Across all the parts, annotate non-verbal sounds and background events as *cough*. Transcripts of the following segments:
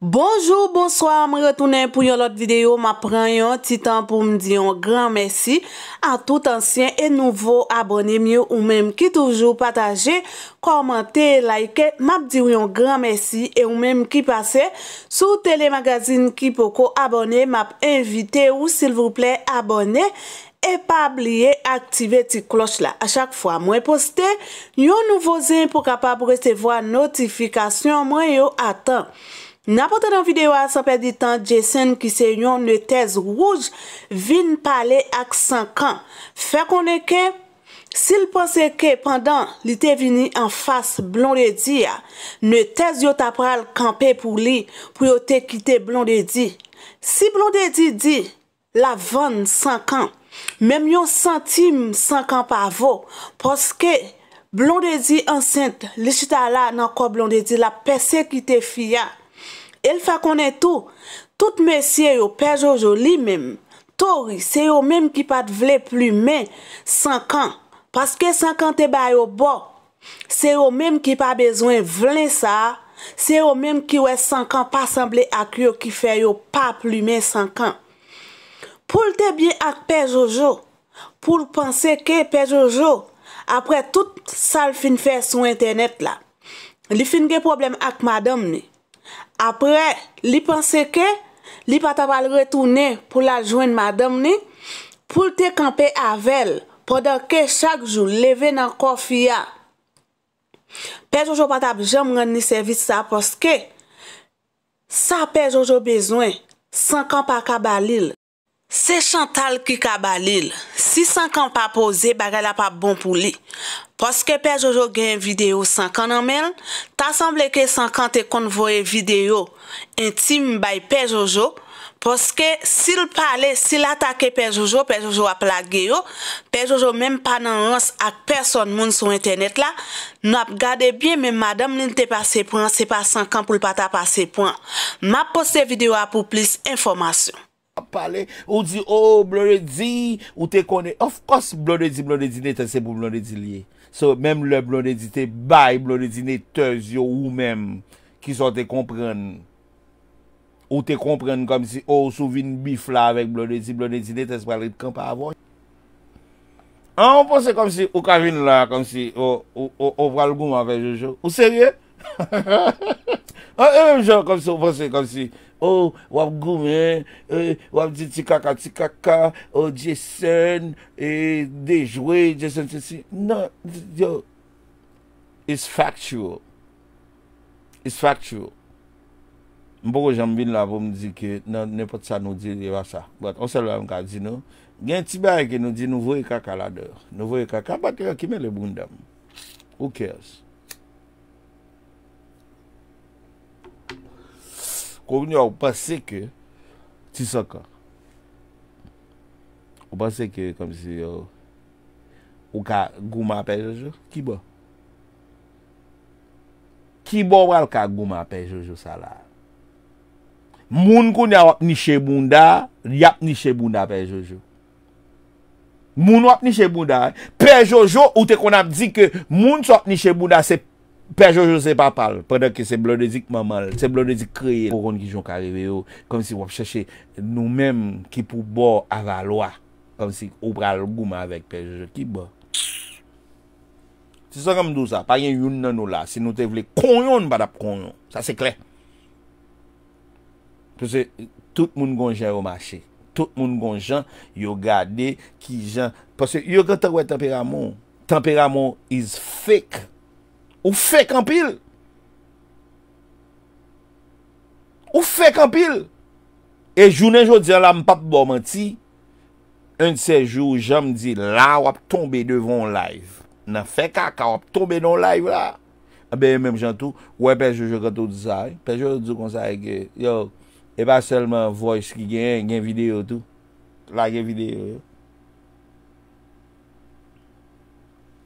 Bonjour, bonsoir, mre tonen pou yon lot videyo, ma pren yon titan pou mdi yon gran mersi a tout ansyen e nouvo abonem yon ou menm ki toujou pataje, komante, laike, map di yon gran mersi e ou menm ki pase sou telemagazine ki poko abonem, map invite ou silvouple abonem e pa ablie aktive ti kloch la. A chak fwa mwen poste, yon nouvo zen pou kapap resevo a notifikasyon, mwen yon atan. N apote dan videwa sanpe ditan, Jason ki se yon ne tez wouj vin pale ak sankan. Fè kon ne ke, sil pose ke pandan li te vini an fas blondedi ya, ne tez yo tapral kampe pou li pou yo te kite blondedi. Si blondedi di la von sankan, mem yon santim sankan pa vo, pos ke blondedi ansente li chita la nan ko blondedi la pese kite fiyan. El fa konen tou, tout mesye yo pe Jojo li mem, touri, se yo mem ki pa te vle plume sankan. Paske sankan te bay yo bo, se yo mem ki pa bezwen vle sa, se yo mem ki wè sankan pa samble ak yo ki fè yo pa plume sankan. Poul te bie ak pe Jojo, poul panse ke pe Jojo, apre tout sal fin fè sou internet la. Li fin gen problem ak madam ni. Apre, li panse ke, li pa tabal retoune pou la jwen madam ni, pou te kampe avel, podan ke chak jou leve nan kofiya. Pe Jojo pa tab jom ren ni servis sa poske, sa pe Jojo bezwen, sankan pa kabalil. Se chantal ki kabalil, si sankan pa pose baga la pa bon pou li. Poske Pe Jojo gen video sankan anmen, ta sanble ke sankan te konvoye video en tim bay Pe Jojo. Poske sil pale, sil atake Pe Jojo, Pe Jojo a plagye yo. Pe Jojo menm panan ans ak person moun sou internet la. Nou ap gade bien menm madam li nte pase pou an, se pa sankan pou l pa ta pase pou an. Ma pose video a pou plis informasyon. pale, ou di, oh, blonè di, ou te konè, of course, blonè di, blonè di ne, te se pou blonè di liye. So, mèm le blonè di te bay, blonè di ne te zyo ou mèm, ki son te komprenn. Ou te komprenn kom si, oh, sou vin bif la vek blonè di, blonè di ne, te se pralri kampa avon. An, pou se kom si, ou kavin la, kom si, ou oh, oh, oh, pral goun anvej yo jok. Ou serye? *laughs* Ha, e, mèm jò, kom si, o, wap gouve, e, wap di ti kaka ti kaka, o, jesèn, e, dejwe, jesèn, tesi, nan, yo, is fact yo, is fact yo. Mpoko jambin la vòm di ki, nan, ne pot sa nou di, yè e wa sa, bat, ose lou am kazi, nou. Gen tibè a yè ki nou di nou vòy kaka la dòr, nou vòy kaka, bat yo ki mè le bundam, ou kèz. Koun yo, ou pase ke, ti so ka. Ou pase ke, kom si yo, ou ka gouman pe Jojo, ki bo. Ki bo wèl ka gouman pe Jojo sa la. Moun koun ya wap nishe bunda, yap nishe bunda pe Jojo. Moun wap nishe bunda, pe Jojo, ou te kon ap di ke, moun wap nishe bunda se pejojo. Pejojo se papal, pwedeke se blodezik mamal, se blodezik kreye, koron ki jon kareve yo, kom si wap chache nou menm ki pou bo avalwa, kom si obral gouman avek pejojo ki bo. Se so kam dou sa, pa yon yon nan ou la, se nou te vle konyon badap konyon, sa se kre. Pwese, tout moun gon jen yo mache, tout moun gon jen yo gade ki jen, pwese yo kontakwe temperamon, temperamon is fek, Ou fek anpil? Ou fek anpil? E jounen jou diyan la m pap bo man ti, un di se jou, jan m di, la wap tombe devon live. Na fek ak, wap tombe devon live la. A be, menm jan tou, wè pejou jok anpil tou zay, eh? pejou jok anpil tou eh, zay, yo, e pa selman voice ki gen, gen video tou. Like gen video.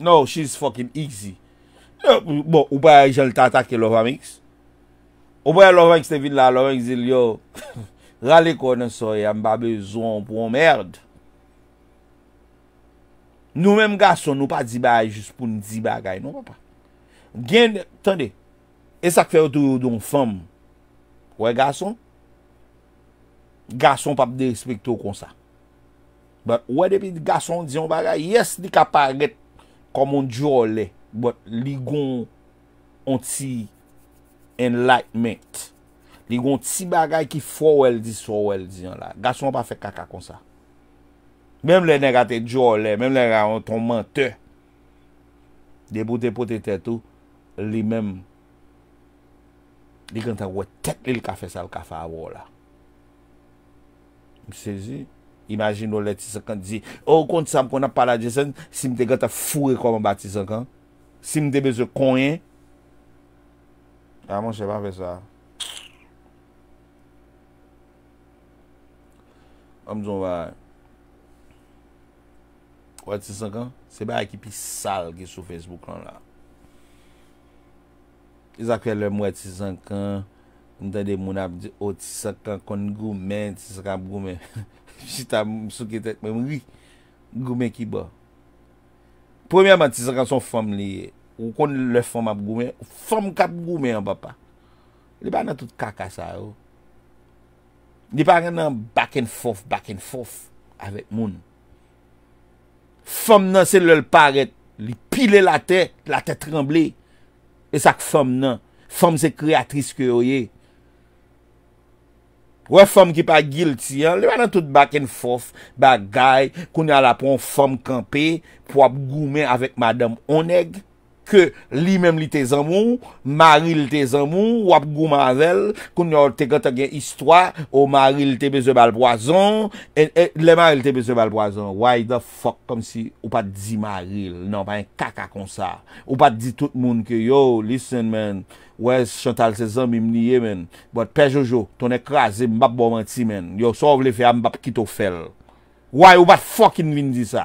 No, she's fucking easy. Euh, bon, ou pa yon jel tatake lorwa miks. Ou pa yon lorwa miks te vide la, lorwa miks zil yo, *laughs* rale konen so, yon ba bezon pou yon merd. Nou menm gason, nou pa di ba jis pou ni di bagay, nou pa pa. Gen, tande, e sak fe yon tou yon fom, wè gason, gason pap de respik tou kon sa. Ben, wè depi gason di yon bagay, yes di kapaget komon di yon ley, bot li gon onti enlightenment li gon ti bagay ki fwo el di swo el di yon la gason pa fe kaka kon sa mem le nega te djou le mem le nega ton mente debote potete tou li mem li gantan we tek li l kafe sa ou kafe awo la mi se zi imajin nou le ti sakan di ou oh, kon ti sam kon apalajese si mi te ganta fwe koman ba ti sakan Si m debe ze konyen, a ah, man che pa fe sa. Am zon va, weti san kan, se ba akipi sal ki sou Facebook lan la. Iza kwe lem weti san kan, m ten de moun ap di, oti oh, san kan kon gou men, ti san kan gou men. *laughs* Jita m souke tek men, m wik gou men ki ba. Premièman, ti sa kan son fòm liye, ou kon le fòm ap goume, fòm kap goume an bapa. Li pa nan tout kakasa ou. Li pa nan back and forth, back and forth, avèk moun. Fòm nan se lèl paret, li pile la tè, la tè tremble. E sak fòm nan, fòm se kreatris kè ou yey. Wè fòm ki pa gil ti an, li wè nan tout back and forth, bagay, koun yon la pon fòm kampe, pou ap goumen avèk madame Oneg, ke li men li te zanmou, maril te zanmou, wè ap gouman zèl, koun yon te kante gen istwa, ou maril te bezè balboazon, e, e, le maril te bezè balboazon, why the fòk, kom si, ou pa di maril, nan pa en kaka kon sa, ou pa di tout moun ki, yo, listen men, Wè, Chantal Cezan mi mni ye men, but Pe Jojo, ton e krasi, mbap bo man ti men, yo sou wle fe a ah, mbap ki to fel. Wè, ou bat fokin vin di sa.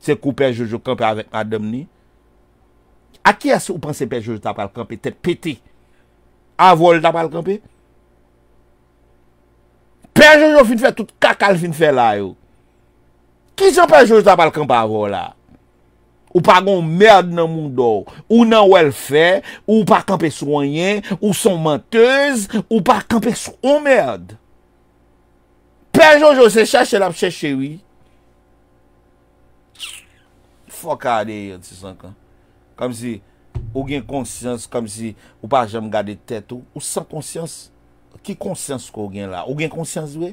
Se kou Pe Jojo kampe avek adem ni, a ki as ou panse Pe Jojo tapal kampe, te piti, avol tapal kampe? Pe Jojo fin fe tout kakal fin fe la yo. Ki se Pe Jojo tapal kampe avol la? Ou pa gon mèrd nan moun do ou nan ouèl fè, ou pa kanpe sou anyen, ou son mantez, ou pa kanpe sou on mèrd. Pè jò jò se chèche la p chèche wè. Fò kade yon tisankan. Kam si ou gen konsyans, kam si ou pa jèm gade tèt ou, ou san konsyans, ki konsyans ko ou gen la? Ou gen konsyans wè?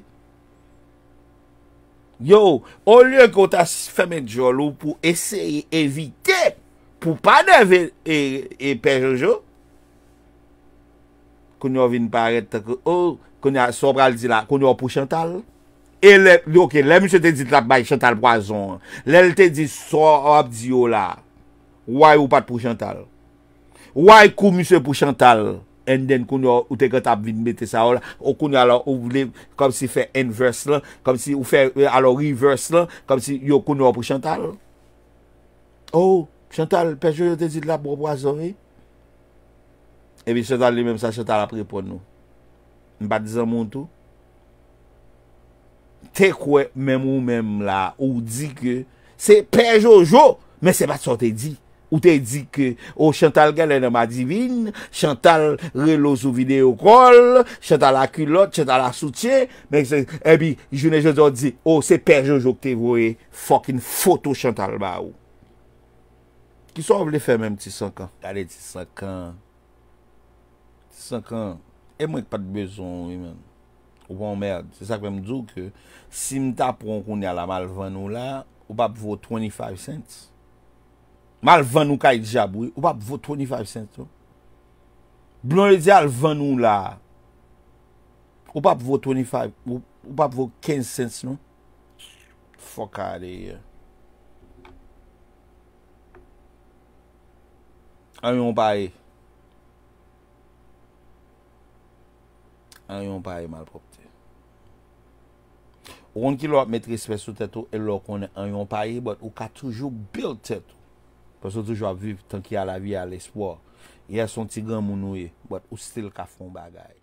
Yo, ou liye konta femen diyo lou pou esey evite pou pa ne ve e pej anjou. Kon yo vin paret tako ou, kon yo a sobra li di la, kon yo a pou chantal. E le, yo ke, le msè te di la bay chantal boazon. Le li te di so ap diyo la. Waj ou pat pou chantal. Waj kou msè pou chantal. enden koun yo ou teke tap vin bete sa ou la, ou koun yo ala ou vle, kom si fe en verse la, kom si ou fe euh, ala reverse la, kom si yo koun yo pou chantal. Ou, oh, chantal, pe Jojo te di la bobo a zori. Ebi eh chantal li menm sa chantal apre pou nou. Mba dizan moun tou. Te kwe menm ou menm la, ou di ke, se pe Jojo, men se bat so te di. Ou te di ke, ou oh, Chantal gale nan ma divin, Chantal relo sou videokol, Chantal la kulot, Chantal la soutien, mèk se, ebi, eh jounè jòdò di, ou oh, se perjò jòk te voye, fokin fotou Chantal ba ou. Kisò ou vle fè mèm ti sankan? Ale ti sankan, ti sankan, e mwenk pat bezon wè mèm, ou bon mèrd, se sak mèm djou ke, si mta proun koun ya la malvan ou la, ou pap vwo 25 cents. Ma alvan nou ka idjabou. Ou pa pou vò 25 cents nou? Blon lè di alvan nou la. Ou pa pou vò 25? Ou pa pou vò 15 cents nou? Fok a lè yè. An yon pa yè. An yon pa yè malprop te. Ogon ki lò ap met respect sou tètou, el lò konen an yon pa yè, but ou ka toujou bil tètou. Pwè sou toujwa viv tan ki a la vi a l'espo. Ye son ti gen mounou e, but ou stil ka fon bagay.